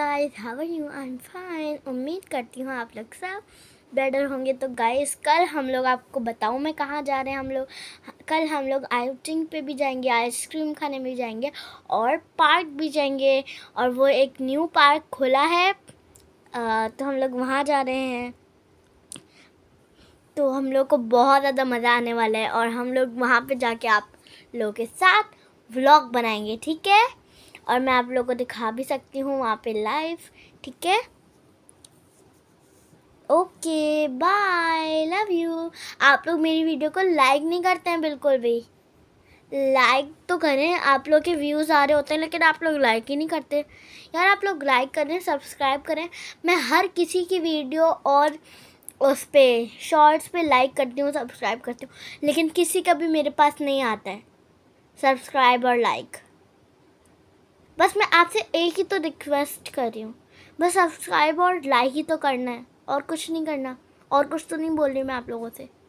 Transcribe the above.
guys how are you I am fine उम्मीद करती हूँ आप लोग सब बेटर होंगे तो गाइस कल हम लोग आपको बताऊँ मैं कहाँ जा रहे हैं हम लोग कल हम लोग आउटिंग पे भी जाएंगे आइसक्रीम खाने भी जाएंगे और पार्क भी जाएंगे और वो एक न्यू पार्क खुला है आ, तो हम लोग वहाँ जा रहे हैं तो हम लोग को बहुत ज़्यादा मज़ा आने वाला है और हम लोग वहाँ पे जाके आप लोगों के साथ व्लॉग बनाएंगे ठीक है और मैं आप लोगों को दिखा भी सकती हूँ वहाँ पे लाइव ठीक है ओके बाय लव यू आप लोग मेरी वीडियो को लाइक नहीं करते हैं बिल्कुल भी लाइक तो करें आप लोग के व्यूज़ आ रहे होते हैं लेकिन आप लोग लाइक ही नहीं करते यार आप लोग लाइक करें सब्सक्राइब करें मैं हर किसी की वीडियो और उस पर शॉर्ट्स पे लाइक करती हूँ सब्सक्राइब करती हूँ लेकिन किसी का भी मेरे पास नहीं आता है सब्सक्राइब और लाइक बस मैं आपसे एक ही तो रिक्वेस्ट कर रही हूँ बस सब्सक्राइब और लाइक ही तो करना है और कुछ नहीं करना और कुछ तो नहीं बोल रही मैं आप लोगों से